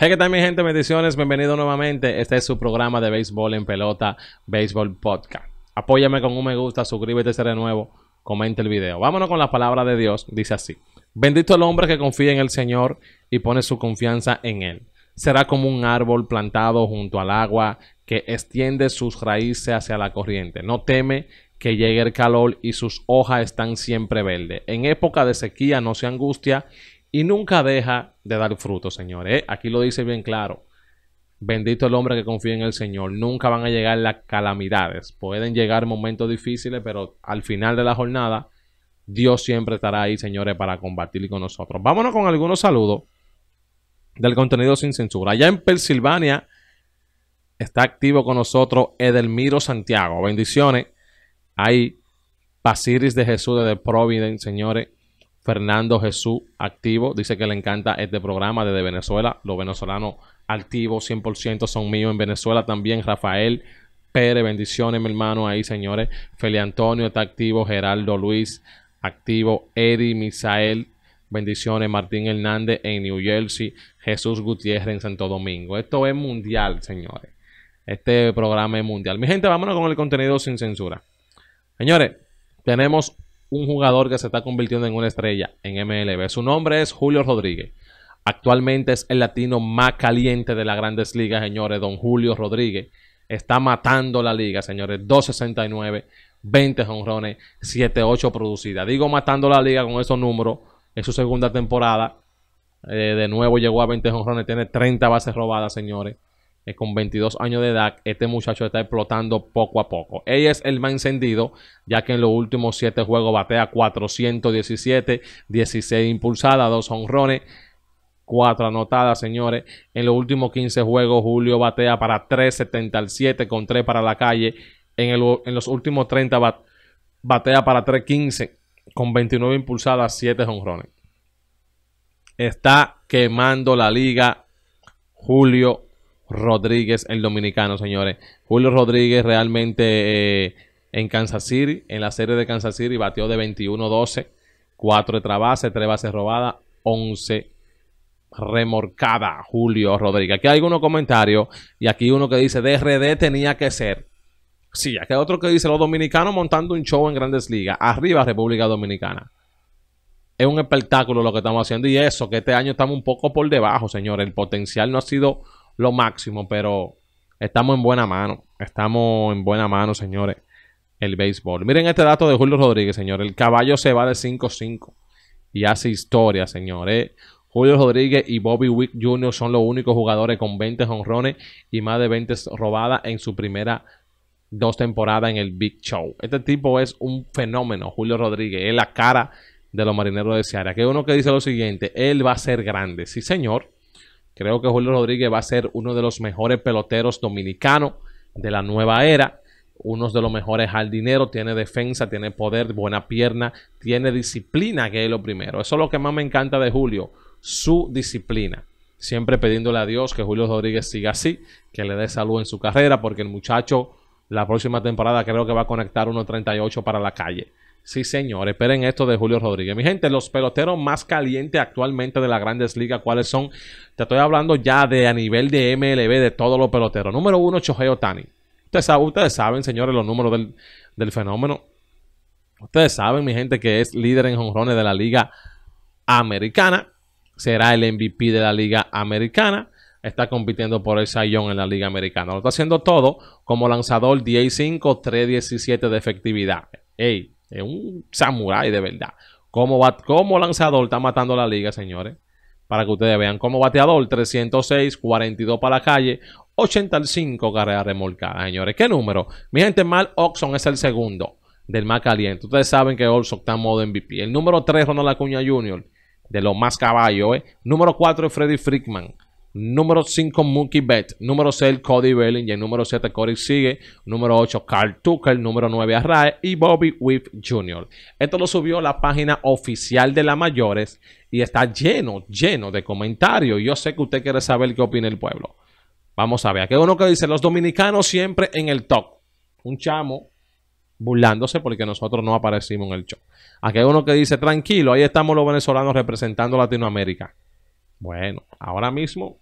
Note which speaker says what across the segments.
Speaker 1: Hey, ¿qué tal mi gente? Bendiciones, bienvenido nuevamente. Este es su programa de béisbol en pelota, Béisbol Podcast. Apóyame con un me gusta, suscríbete si eres nuevo, comenta el video. Vámonos con la palabra de Dios, dice así. Bendito el hombre que confía en el Señor y pone su confianza en Él. Será como un árbol plantado junto al agua que extiende sus raíces hacia la corriente. No teme que llegue el calor y sus hojas están siempre verdes. En época de sequía no se angustia y nunca deja de dar fruto, señores. Eh, aquí lo dice bien claro. Bendito el hombre que confía en el Señor. Nunca van a llegar las calamidades. Pueden llegar momentos difíciles, pero al final de la jornada, Dios siempre estará ahí, señores, para combatir con nosotros. Vámonos con algunos saludos del contenido sin censura. Allá en Pensilvania está activo con nosotros Edelmiro Santiago. Bendiciones. Hay Pasiris de Jesús de Providence, señores. Fernando Jesús Activo dice que le encanta este programa desde Venezuela. Los venezolanos activos 100% son míos en Venezuela también. Rafael Pérez, bendiciones, mi hermano. Ahí, señores. Feli Antonio está activo. Geraldo Luis, activo. Eddie Misael, bendiciones. Martín Hernández en New Jersey. Jesús Gutiérrez en Santo Domingo. Esto es mundial, señores. Este programa es mundial. Mi gente, vámonos con el contenido sin censura. Señores, tenemos un jugador que se está convirtiendo en una estrella en MLB. Su nombre es Julio Rodríguez. Actualmente es el latino más caliente de las grandes ligas, señores. Don Julio Rodríguez está matando la liga, señores. 269, 20 jonrones, 7-8 producidas. Digo matando la liga con esos números. En su segunda temporada. Eh, de nuevo llegó a 20 jonrones, tiene 30 bases robadas, señores con 22 años de edad, este muchacho está explotando poco a poco. ella es el más encendido, ya que en los últimos 7 juegos batea 417, 16 impulsadas, 2 honrones, 4 anotadas, señores. En los últimos 15 juegos, Julio batea para 377 con 3 para la calle. En, los últimos 30 batea para 315 con 29 impulsadas, 7 honrones. Está quemando la liga Julio Rodríguez, el dominicano, señores. Julio Rodríguez realmente eh, en Kansas City, en la serie de Kansas City, batió de 21-12, 4 de trabase, 3 bases robadas, 11 remorcada Julio Rodríguez. Aquí hay algunos comentarios y aquí uno que dice DRD tenía que ser. Sí, aquí hay otro que dice los dominicanos montando un show en grandes ligas. Arriba República Dominicana es un espectáculo lo que estamos haciendo y eso, que este año estamos un poco por debajo, señores. El potencial no ha sido lo máximo, pero estamos en buena mano. Estamos en buena mano, señores, el béisbol. Miren este dato de Julio Rodríguez, señores. El caballo se va de 5-5 y hace historia, señores. Julio Rodríguez y Bobby Wick Jr. son los únicos jugadores con 20 honrones y más de 20 robadas en su primera dos temporadas en el Big Show. Este tipo es un fenómeno, Julio Rodríguez. Es la cara de los marineros de Seara. Que uno que dice lo siguiente, él va a ser grande. Sí, señor. Creo que Julio Rodríguez va a ser uno de los mejores peloteros dominicanos de la nueva era. Uno de los mejores al dinero, tiene defensa, tiene poder, buena pierna, tiene disciplina, que es lo primero. Eso es lo que más me encanta de Julio, su disciplina siempre pidiéndole a Dios que Julio Rodríguez siga así, que le dé salud en su carrera, porque el muchacho la próxima temporada creo que va a conectar 38 para la calle. Sí, señor. Esperen esto de Julio Rodríguez. Mi gente, los peloteros más calientes actualmente de las grandes ligas, ¿cuáles son? Te estoy hablando ya de a nivel de MLB de todos los peloteros. Número uno, Chojeo Tani. Ustedes, saben, señores, los números del, fenómeno. Ustedes saben, mi gente, que es líder en jonrones de la Liga Americana. Será el MVP de la Liga Americana. Está compitiendo por el Sayón en la Liga Americana. Lo está haciendo todo como lanzador 10 5, 3 17 de efectividad. Ey, es un samurái de verdad. Como, lanzador está matando la liga, señores. Para que ustedes vean. Como bateador, 306, 42 para la calle, 85 carrera remolcada, señores. ¿Qué número? Mi gente, Mal Oxon es el segundo del más caliente. Ustedes saben que Olson está en modo MVP. El número 3, Ronald Acuña Jr., de los más caballos. ¿eh? Número 4 es Freddy Frickman. Número 5, Monkey Bet. Número 6, Cody Y el Número 7, Cory Sigue. Número 8, Carl Tucker. Número 9, Arrae. Y Bobby Whip Jr. Esto lo subió la página oficial de la Mayores y está lleno, lleno de comentarios. Yo sé que usted quiere saber qué opina el pueblo. Vamos a ver. Aquí hay uno que dice, los dominicanos siempre en el top. Un chamo burlándose porque nosotros no aparecimos en el show. Aquí hay uno que dice, tranquilo, ahí estamos los venezolanos representando Latinoamérica. Bueno, ahora mismo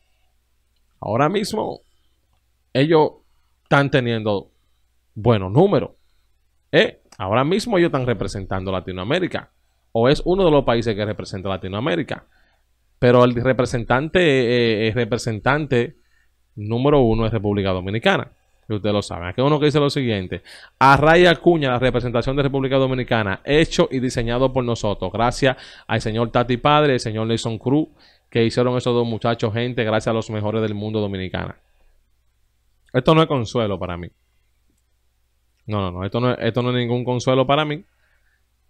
Speaker 1: Ahora mismo ellos están teniendo buenos números. Eh, ahora mismo ellos están representando Latinoamérica. O es uno de los países que representa Latinoamérica. Pero el representante, eh, eh, representante número uno es República Dominicana. Y ustedes lo saben. Aquí uno que dice lo siguiente. A Raya Acuña, la representación de República Dominicana, hecho y diseñado por nosotros. Gracias al señor Tati Padre, al señor Nelson Cruz que hicieron esos dos muchachos, gente, gracias a los mejores del mundo dominicana. Esto no es consuelo para mí. No, no, no, esto no, esto no es ningún consuelo para mí.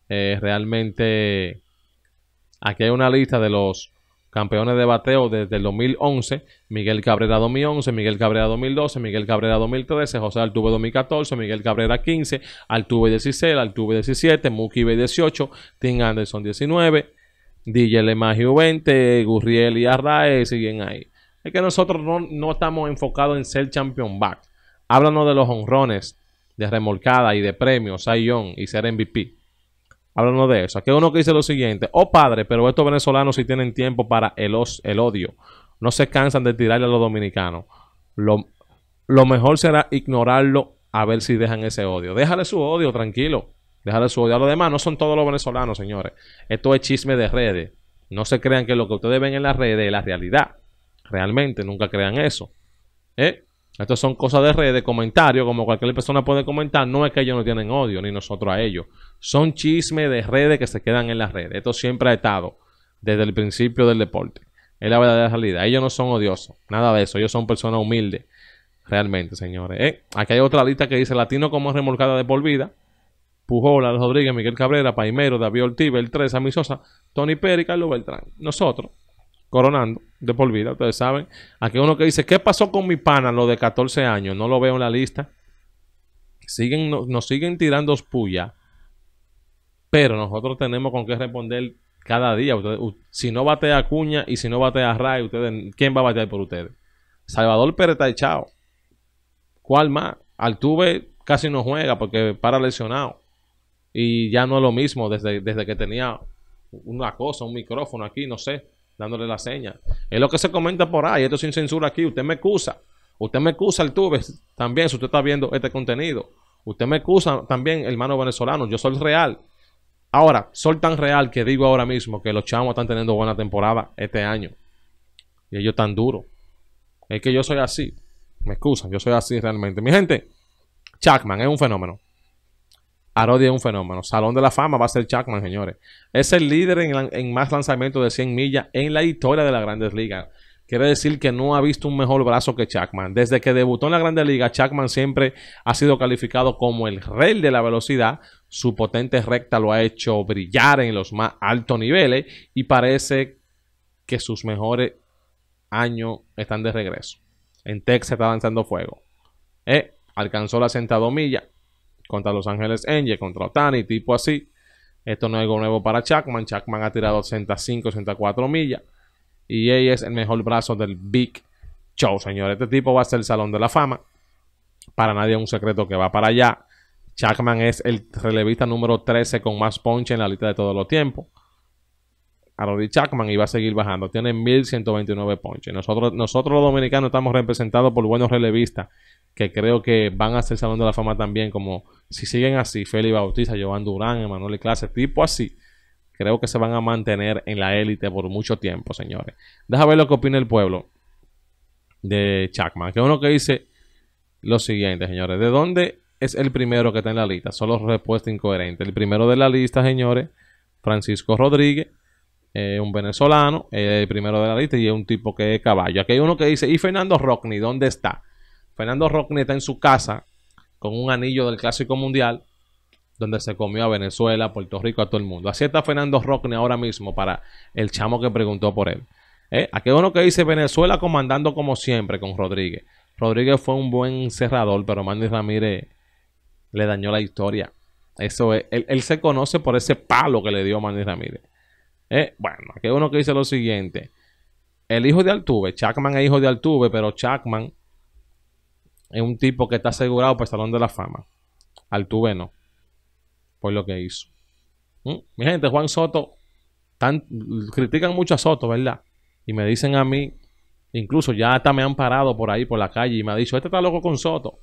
Speaker 1: Eh, realmente, aquí hay una lista de los campeones de bateo desde el 2011, Miguel Cabrera 2011, Miguel Cabrera 2012, Miguel Cabrera 2013, José Altuve 2014, Miguel Cabrera 15, Altuve 16, Altuve 17, Muki 18, Tim Anderson 19, DJ Lemagio 20, Gurriel y Arrae siguen ahí. Es que nosotros no, estamos enfocados en ser champion back. Háblanos de los honrones, de remolcada y de premios, Sion y ser MVP. Háblanos de eso. Aquí uno que dice lo siguiente. Oh padre, pero estos venezolanos sí tienen tiempo para el, el odio. No se cansan de tirarle a los dominicanos. lo mejor será ignorarlo a ver si dejan ese odio. Déjale su odio, tranquilo dejar de su odio. A lo demás, no son todos los venezolanos, señores. Esto es chisme de redes. No se crean que lo que ustedes ven en las redes es la realidad. Realmente, nunca crean eso. ¿Eh? Estas son cosas de redes, comentarios, como cualquier persona puede comentar. No es que ellos no tienen odio, ni nosotros a ellos. Son chismes de redes que se quedan en las redes. Esto siempre ha estado desde el principio del deporte. Es la verdadera realidad. Ellos no son odiosos, nada de eso. Ellos son personas humildes, realmente, señores. ¿eh? Aquí hay otra lista que dice: Latino como remolcada de por vida. Pujol, Rodríguez, Miguel Cabrera, Paimero, David Ortiz, Beltrés, Sammy Sosa, Tony Pérez y Carlos Beltrán. Nosotros, coronando de por vida, ustedes saben. Aquí uno que dice, ¿qué pasó con mi pana, lo de 14 años? No lo veo en la lista. Siguen, nos siguen tirando puya, pero nosotros tenemos con qué responder cada día. si no batea a Cuña y si no batea a Ray, ustedes, ¿quién va a batear por ustedes? Salvador Pérez está echado. ¿Cuál más? Altuve casi no juega porque para lesionado. Y ya no es lo mismo desde, desde que tenía una cosa, un micrófono aquí, no sé, dándole la seña. Es lo que se comenta por ahí, esto sin censura aquí, usted me excusa. Usted me excusa el tube también si usted está viendo este contenido. Usted me excusa también, hermano venezolano, yo soy real. Ahora, soy tan real que digo ahora mismo que los chamos están teniendo buena temporada este año. Y ellos tan duros. Es que yo soy así. Me excusan, yo soy así realmente. Mi gente, Chacman es un fenómeno. Arodi es un fenómeno. Salón de la fama va a ser Chapman, señores. Es el líder en, más lanzamientos de 100 millas en la historia de las grandes ligas. Quiere decir que no ha visto un mejor brazo que Chapman. Desde que debutó en la Grandes Liga, Chapman siempre ha sido calificado como el rey de la velocidad. Su potente recta lo ha hecho brillar en los más altos niveles y parece que sus mejores años están de regreso. En Texas está lanzando fuego. Eh, alcanzó las 62 millas contra Los Ángeles Angels, contra Otani, tipo así. Esto no es algo nuevo para Chapman. Chuckman ha tirado 65, 64 millas. Y él es el mejor brazo del Big Show, señor. Este tipo va a ser el Salón de la Fama. Para nadie es un secreto que va para allá. Chapman es el relevista número 13 con más ponche en la lista de todos los tiempos. Roddy Chapman y va a seguir bajando. Tiene 1129 ponches. Nosotros, nosotros los dominicanos estamos representados por buenos relevistas que creo que van a ser salón de la fama también, como si siguen así, Félix Bautista, Joan Durán, Emanuel Clase, tipo así. Creo que se van a mantener en la élite por mucho tiempo, señores. Deja ver lo que opina el pueblo de Chapman, que uno que dice lo siguiente, señores. ¿De dónde es el primero que está en la lista? Solo respuesta incoherente. El primero de la lista, señores, Francisco Rodríguez, eh, un venezolano, eh, el primero de la lista, y es un tipo que es caballo. Aquí hay uno que dice, ¿y Fernando Rockney dónde está? Fernando Rockney está en su casa con un anillo del Clásico Mundial, donde se comió a Venezuela, Puerto Rico, a todo el mundo. Así está Fernando Rockney ahora mismo para el chamo que preguntó por él. Eh, aquí hay uno que dice Venezuela comandando como siempre con Rodríguez. Rodríguez fue un buen cerrador, pero Manny Ramírez le dañó la historia. Eso él, se conoce por ese palo que le dio Manny Ramírez. Eh, bueno, aquí hay uno que dice lo siguiente. El hijo de Altuve, Chapman es hijo de Altuve, pero Chapman es un tipo que está asegurado para el Salón de la Fama. Altuve no. Por lo que hizo. Mm, mi gente, Juan Soto, tan, critican mucho a Soto, ¿verdad? Y me dicen a mí, incluso ya hasta me han parado por ahí, por la calle, y me ha dicho, este está loco con Soto.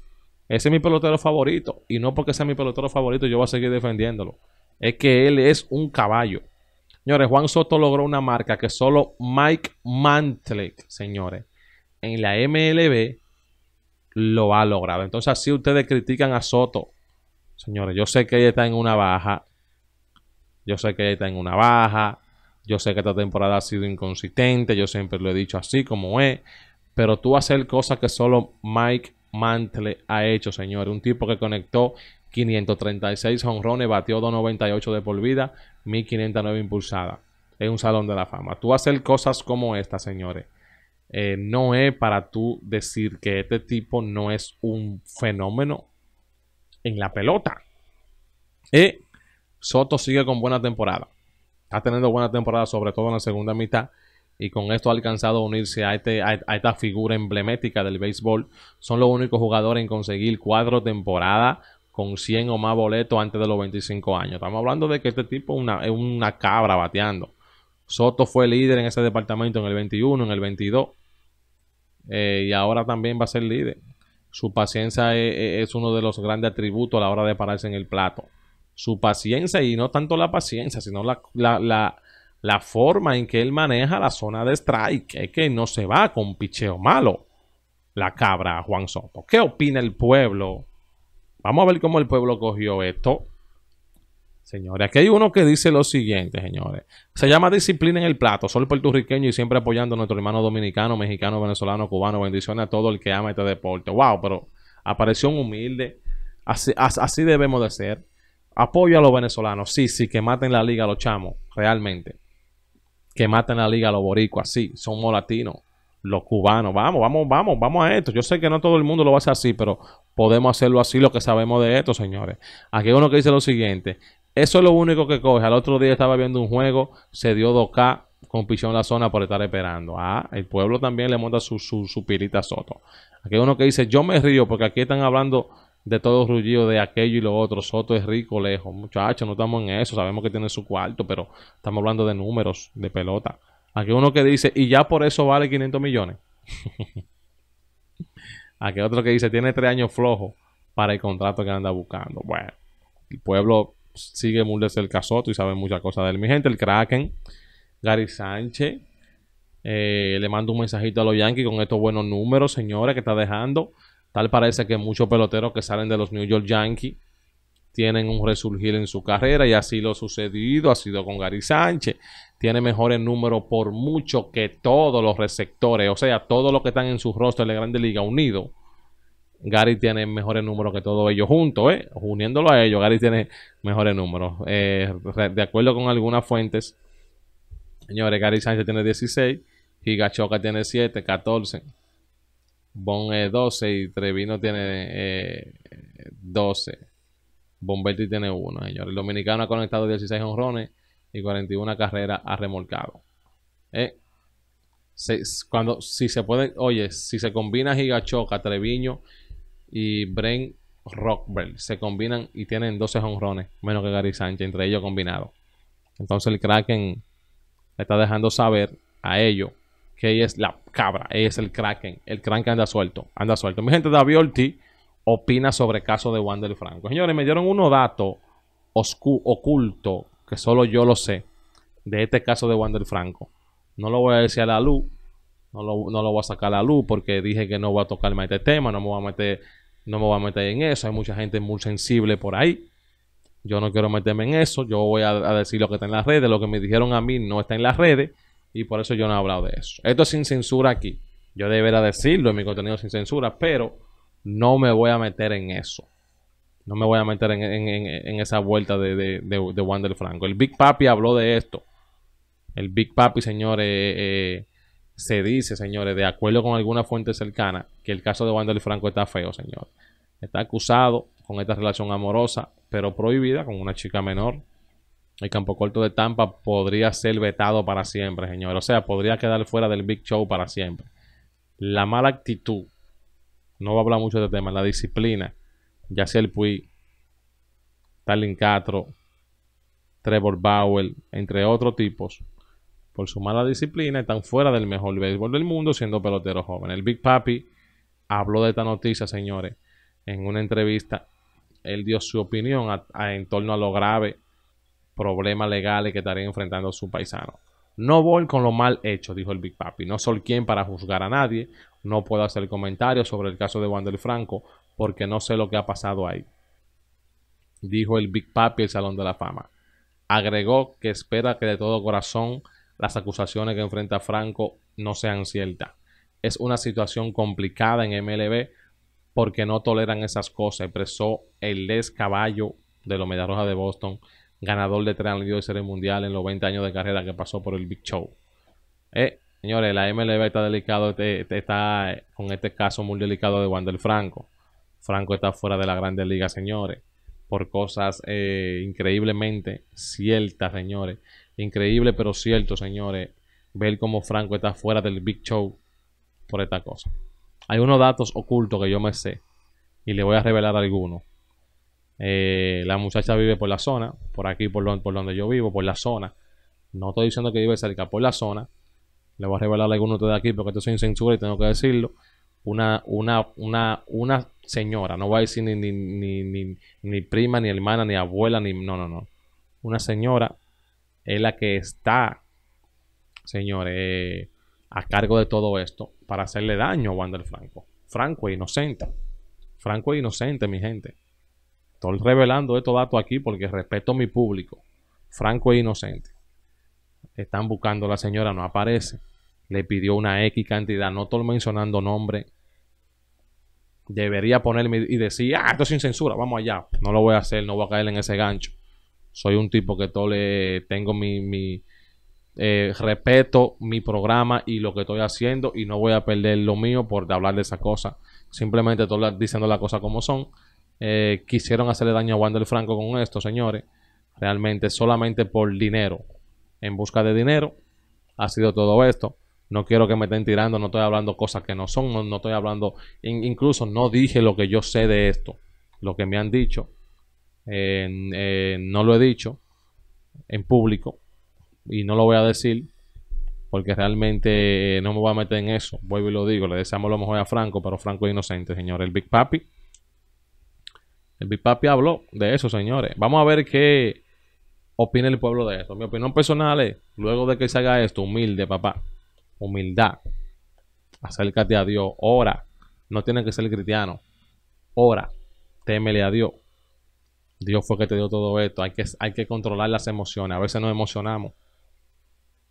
Speaker 1: Ese es mi pelotero favorito. Y no porque sea mi pelotero favorito, yo voy a seguir defendiéndolo. Es que él es un caballo. Señores, Juan Soto logró una marca que solo Mike Mantle, señores, en la MLB lo ha logrado. Entonces, así ustedes critican a Soto. Señores, yo sé que ella está en una baja. Yo sé que ella está en una baja. Yo sé que esta temporada ha sido inconsistente. Yo siempre lo he dicho así como es. Pero tú hacer cosas que solo Mike Mantle ha hecho, señores. Un tipo que conectó 536 honrones, batió 298 de por vida, 1509 impulsada... Es un salón de la fama. Tú hacer cosas como esta, señores, eh, no es para tú decir que este tipo no es un fenómeno en la pelota. ...y... Soto sigue con buena temporada. Está teniendo buena temporada, sobre todo en la segunda mitad y con esto ha alcanzado a unirse a, este, a, a, esta figura emblemática del béisbol. Son los únicos jugadores en conseguir cuatro temporadas con 100 o más boletos antes de los 25 años. Estamos hablando de que este tipo una, es una cabra bateando. Soto fue líder en ese departamento en el 21, en el 22. Eh, y ahora también va a ser líder. Su paciencia e, e, es, uno de los grandes atributos a la hora de pararse en el plato. Su paciencia, y no tanto la paciencia, sino la, la forma en que él maneja la zona de strike. Es que no se va con picheo malo la cabra Juan Soto. ¿Qué opina el pueblo Vamos a ver cómo el pueblo cogió esto. Señores, aquí hay uno que dice lo siguiente, señores. Se llama disciplina en el plato. Soy puertorriqueño y siempre apoyando a nuestro hermano dominicano, mexicano, venezolano, cubano. Bendiciones a todo el que ama este deporte. Wow, pero apareció un humilde. Así, así debemos de ser. Apoyo a los venezolanos. Sí, sí, que maten la liga a los chamos, realmente. Que maten la liga a los boricuas, sí. Somos latinos los cubanos, vamos, vamos, vamos, vamos a esto. Yo sé que no todo el mundo lo va a hacer así, pero podemos hacerlo así, lo que sabemos de esto, señores. Aquí hay uno que dice lo siguiente, eso es lo único que coge. Al otro día estaba viendo un juego, se dio 2K con pichón en la zona por estar esperando. Ah, el pueblo también le monta su, su, su pirita a Soto. Aquí hay uno que dice, yo me río porque aquí están hablando de todo rullido de aquello y lo otro. Soto es rico, lejos. Muchachos, no estamos en eso. Sabemos que tiene su cuarto, pero estamos hablando de números, de pelota. Aquí uno que dice, y ya por eso vale 500 millones. Aquí otro que dice, tiene tres años flojo para el contrato que anda buscando. Bueno, el pueblo sigue muy el casoto y sabe muchas cosas de él. Mi gente, el Kraken, Gary Sánchez. Eh, le mando un mensajito a los Yankees con estos buenos números, señores, que está dejando. Tal parece que muchos peloteros que salen de los New York Yankees tienen un resurgir en su carrera y así lo ha sucedido ha sido con Gary Sánchez. Tiene mejores números por mucho que todos los receptores, o sea, todos los que están en su rostro de la Grande Liga unidos. Gary tiene mejores números que todos ellos juntos, ¿eh? uniéndolo a ellos, Gary tiene mejores números. Eh, de acuerdo con algunas fuentes, señores, Gary Sánchez tiene 16, Choca tiene 7, 14, Bon es 12 y Trevino tiene 12. Eh, Bomberti tiene uno, señor. El dominicano ha conectado 16 honrones y 41 carreras ha remolcado. ¿Eh? cuando, si se puede, oye, si se combina Gigachoca, Treviño y Bren Rockwell. se combinan y tienen 12 honrones, menos que Gary Sánchez, entre ellos combinado. Entonces el Kraken le está dejando saber a ellos que ella es la cabra, ella es el Kraken, el Kraken anda suelto, anda suelto. Mi gente, David Ortiz opina sobre el caso de Wander Franco. Señores, me dieron unos datos oculto que solo yo lo sé de este caso de Wander Franco. No lo voy a decir a la luz, no lo, voy a sacar a la luz porque dije que no voy a tocar más este tema, no me voy a meter, no me voy a meter en eso. Hay mucha gente muy sensible por ahí. Yo no quiero meterme en eso. Yo voy a, a decir lo que está en las redes. Lo que me dijeron a mí no está en las redes. Y por eso yo no he hablado de eso. Esto es sin censura aquí. Yo debería decirlo en mi contenido sin censura, pero no me voy a meter en eso. No me voy a meter en, esa vuelta de, de, de, Wander Franco. El Big Papi habló de esto. El Big Papi, señores, eh, eh, se dice, señores, de acuerdo con alguna fuente cercana, que el caso de Wander Franco está feo, señor. Está acusado con esta relación amorosa, pero prohibida con una chica menor. El campo corto de Tampa podría ser vetado para siempre, señor. O sea, podría quedar fuera del Big Show para siempre. La mala actitud no va a hablar mucho de este tema, la disciplina. Ya sea el Puy, Talin Catro, Trevor Bauer, entre otros tipos, por su mala disciplina, están fuera del mejor béisbol del mundo siendo pelotero joven. El Big Papi habló de esta noticia, señores, en una entrevista. Él dio su opinión en torno a lo grave... problemas legales que estaría enfrentando su paisano. No voy con lo mal hecho, dijo el Big Papi. No soy quien para juzgar a nadie no puedo hacer comentarios sobre el caso de Wander Franco porque no sé lo que ha pasado ahí. Dijo el Big Papi el Salón de la Fama. Agregó que espera que de todo corazón las acusaciones que enfrenta Franco no sean ciertas. Es una situación complicada en MLB porque no toleran esas cosas, expresó el ex caballo de los Medarrojas de Boston, ganador de tres anillos de serie mundial en los 20 años de carrera que pasó por el Big Show. Eh, Señores, la MLB está delicado, está eh, con este caso muy delicado de Wander Franco. Franco está fuera de la grande Liga, señores, por cosas eh, increíblemente ciertas, señores. Increíble, pero cierto, señores. Ver cómo Franco está fuera del Big Show por esta cosa. Hay unos datos ocultos que yo me sé y le voy a revelar algunos. Eh, la muchacha vive por la zona, por aquí, por, por donde yo vivo, por la zona. No estoy diciendo que vive cerca, por la zona le voy a revelar a alguno de aquí porque esto es sin censura y tengo que decirlo. Una, una, una, una señora, no voy a decir ni, prima, ni hermana, ni abuela, ni. No, no, no. Una señora es la que está, señores, a cargo de todo esto para hacerle daño a Wander Franco. Franco es inocente. Franco es inocente, mi gente. Estoy revelando estos datos aquí porque respeto a mi público. Franco es inocente. Están buscando a la señora, no aparece. Le pidió una X cantidad, no estoy mencionando nombre. Debería ponerme y decir, ah, esto es sin censura, vamos allá. No lo voy a hacer, no voy a caer en ese gancho. Soy un tipo que todo le eh, tengo mi, eh, respeto, mi programa y lo que estoy haciendo y no voy a perder lo mío por hablar de esa cosa. Simplemente estoy diciendo las cosas como son. Eh, quisieron hacerle daño a Wander Franco con esto, señores. Realmente solamente por dinero en busca de dinero. Ha sido todo esto. No quiero que me estén tirando, no estoy hablando cosas que no son, no, estoy hablando, incluso no dije lo que yo sé de esto, lo que me han dicho, eh, no lo he dicho en público y no lo voy a decir porque realmente no me voy a meter en eso. Vuelvo y lo digo, le deseamos lo mejor a Franco, pero Franco es inocente, señor. El Big Papi, el Big Papi habló de eso, señores. Vamos a ver qué, opina el pueblo de eso? Mi opinión personal es, luego de que se haga esto, humilde, papá, humildad, acércate a Dios, ora, no tienes que ser cristiano, ora, témele a Dios. Dios fue que te dio todo esto, hay que, hay que controlar las emociones, a veces nos emocionamos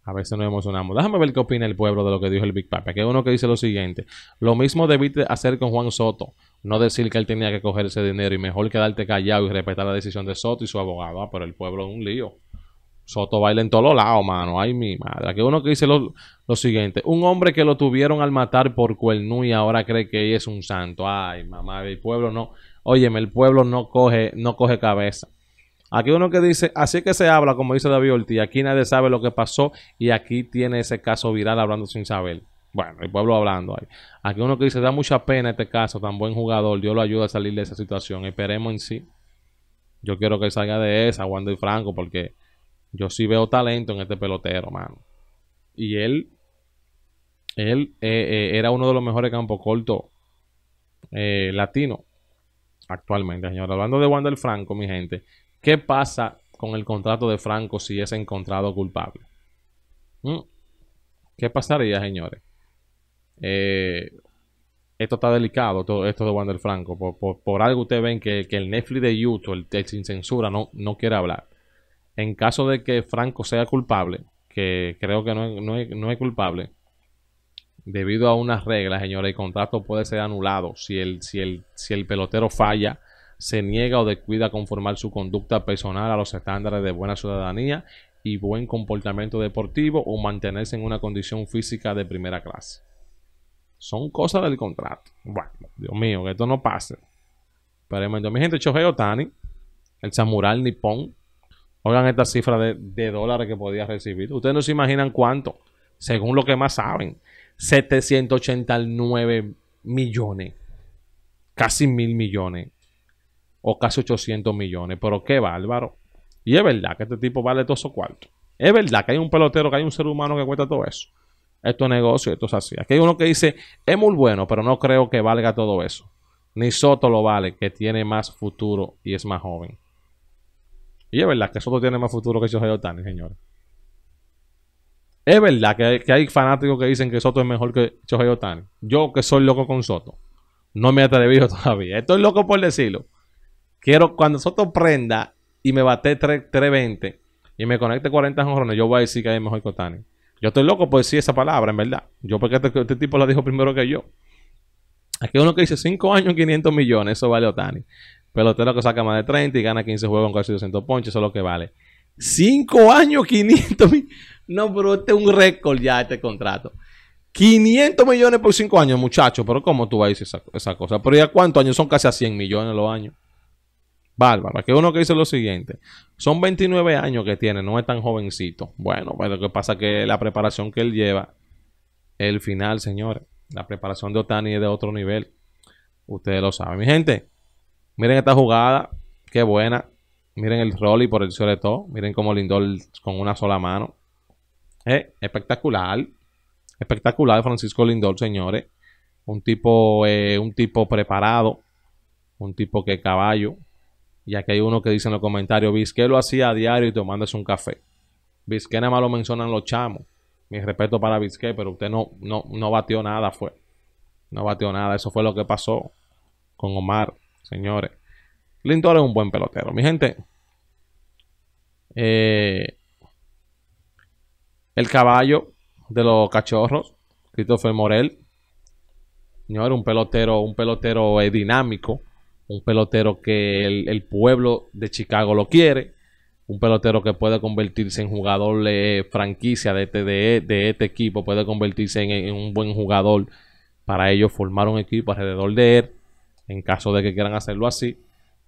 Speaker 1: a veces nos emocionamos. Déjame ver qué opina el pueblo de lo que dijo el Big Papa. Aquí hay uno que dice lo siguiente. Lo mismo debiste hacer con Juan Soto. No decir que él tenía que coger ese dinero y mejor quedarte callado y respetar la decisión de Soto y su abogado. Ah, pero el pueblo es un lío. Soto baila en todos lados, mano. Ay, mi madre. Que uno que dice lo, siguiente. Un hombre que lo tuvieron al matar por cuernú y ahora cree que es un santo. Ay, mamá, el pueblo no. Óyeme, el pueblo no coge, no coge cabeza. Aquí uno que dice, así que se habla, como dice David Ortiz, aquí nadie sabe lo que pasó y aquí tiene ese caso viral hablando sin saber. Bueno, el pueblo hablando ahí. Aquí uno que dice, da mucha pena este caso, tan buen jugador, Dios lo ayuda a salir de esa situación. Esperemos en sí. Yo quiero que salga de esa, Wander y Franco, porque yo sí veo talento en este pelotero, mano. Y él, él eh, eh, era uno de los mejores campos cortos eh, Latino... actualmente, señor. Hablando de Wander Franco, mi gente, ¿Qué pasa con el contrato de Franco si es encontrado culpable? ¿Mm? ¿Qué pasaría, señores? Eh, esto está delicado, todo esto de Wander Franco. Por, algo ustedes ven que, el Netflix de YouTube, el, Tech sin censura, no, no quiere hablar. En caso de que Franco sea culpable, que creo que no, es culpable, debido a unas reglas, señores, el contrato puede ser anulado si el, si el, si el pelotero falla se niega o descuida conformar su conducta personal a los estándares de buena ciudadanía y buen comportamiento deportivo o mantenerse en una condición física de primera clase. Son cosas del contrato. Bueno, Dios mío, que esto no pase. Pero mi gente, Chojeo Tani el samurái nipón, oigan esta cifra de, de dólares que podía recibir. Ustedes no se imaginan cuánto, según lo que más saben. 789 millones, casi mil millones o casi 800 millones. Pero qué bárbaro. Y es verdad que este tipo vale todo o cuarto. Es verdad que hay un pelotero, que hay un ser humano que cuesta todo eso. Esto es negocio, esto es así. Aquí hay uno que dice, es muy bueno, pero no creo que valga todo eso. Ni Soto lo vale, que tiene más futuro y es más joven. Y es verdad que Soto tiene más futuro que Shohei Otani, señores. Es verdad que hay, fanáticos que dicen que Soto es mejor que Shohei Otani. Yo que soy loco con Soto. No me atrevido todavía. Estoy loco por decirlo. Quiero, cuando Soto prenda y me bate 320 y me conecte 40 jonrones, yo voy a decir que hay mejor que Otani. Yo estoy loco por decir esa palabra, en verdad. Yo porque este, este tipo la dijo primero que yo. Aquí uno que dice 5 años, 500 millones, eso vale Otani. Pelotero que saca más de 30 y gana 15 juegos con casi 200 ponches, eso es lo que vale. 5 años, 500 millones. No, pero este es un récord ya, este contrato. 500 millones por 5 años, muchachos. Pero ¿cómo tú vas a decir esa cosa? Pero ¿ya cuántos años? Son casi a 100 millones los años. Bárbaro, que uno que dice lo siguiente, son 29 años que tiene, no es tan jovencito. Bueno, pero pues lo que pasa es que la preparación que él lleva, el final, señores, la preparación de Otani es de otro nivel. Ustedes lo saben. Mi gente, miren esta jugada, qué buena. Miren el y por el de todo. Miren cómo Lindol con una sola mano. Eh, espectacular. Espectacular Francisco Lindol, señores. Un tipo, eh, un tipo preparado. Un tipo que caballo ya que hay uno que dice en los comentarios, Vizqué lo hacía a diario y tomándose un café. Vizqué nada más lo mencionan los chamos. Mi respeto para Vizque, pero usted no, no, batió nada, fue. No batió nada. Eso fue lo que pasó con Omar, señores. Lindor es un buen pelotero. Mi gente, eh, el caballo de los cachorros, Christopher Morel. Señor, un pelotero, un pelotero eh, dinámico, un pelotero que el, pueblo de Chicago lo quiere, un pelotero que puede convertirse en jugador de franquicia de este, de, este equipo, puede convertirse en, un buen jugador para ellos formar un equipo alrededor de él, en caso de que quieran hacerlo así,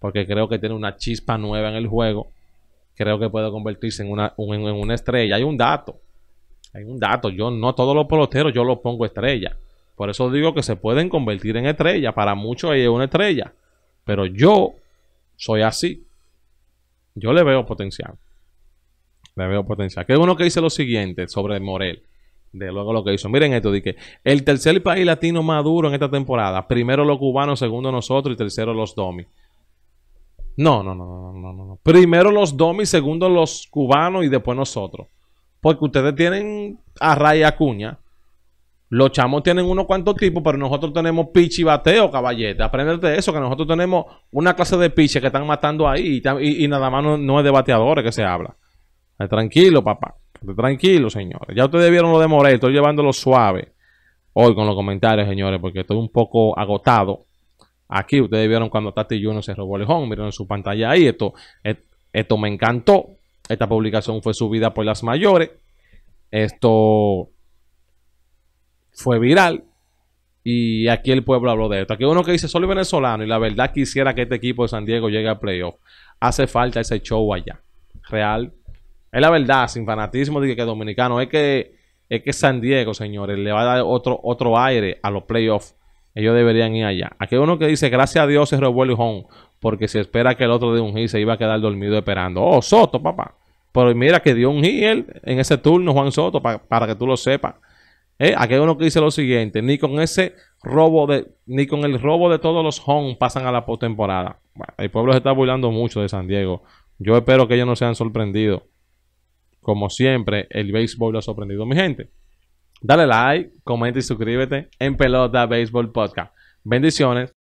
Speaker 1: porque creo que tiene una chispa nueva en el juego, creo que puede convertirse en una, en una estrella. Hay un dato, hay un dato, yo no todos los peloteros yo los pongo estrella. Por eso digo que se pueden convertir en estrella. Para muchos es una estrella pero yo soy así. Yo le veo potencial. Le veo potencial. Que uno que dice lo siguiente sobre Morel. De luego lo que hizo. Miren esto, di el tercer país latino más duro en esta temporada. Primero los cubanos, segundo nosotros y tercero los domis. No, no, no, no, no, no. Primero los domis, segundo los cubanos y después nosotros. Porque ustedes tienen a Raya Acuña, los chamos tienen unos cuantos tipos, pero nosotros tenemos pitch y bateo, caballete. de eso, que nosotros tenemos una clase de pitch que están matando ahí y, nada más no, es de bateadores que se habla. Tranquilo, papá. Tranquilo, señores. Ya ustedes vieron lo de Morel, estoy llevándolo suave hoy con los comentarios, señores, porque estoy un poco agotado. Aquí ustedes vieron cuando Tati Juno se robó el home, miren en su pantalla ahí, esto, esto me encantó. Esta publicación fue subida por las mayores. Esto fue viral y aquí el pueblo habló de esto. Aquí uno que dice, solo venezolano y la verdad quisiera que este equipo de San Diego llegue a playoff. Hace falta ese show allá. Real. Es la verdad, sin fanatismo de que, dominicano. Es que, es que San Diego, señores, le va a dar otro, otro aire a los playoffs. Ellos deberían ir allá. Aquí uno que dice, gracias a Dios se y porque se espera que el otro de un hit se iba a quedar dormido esperando. Oh, Soto, papá. Pero mira que dio un en ese turno, Juan Soto, para que tú lo sepas. ¿Eh? aquí uno que dice lo siguiente: ni con ese robo de, ni con el robo de todos los home pasan a la postemporada. el pueblo se está burlando mucho de San Diego. Yo espero que ellos no sean sorprendidos. Como siempre, el béisbol lo ha sorprendido mi gente. Dale like, comenta y suscríbete en Pelota Béisbol Podcast. Bendiciones.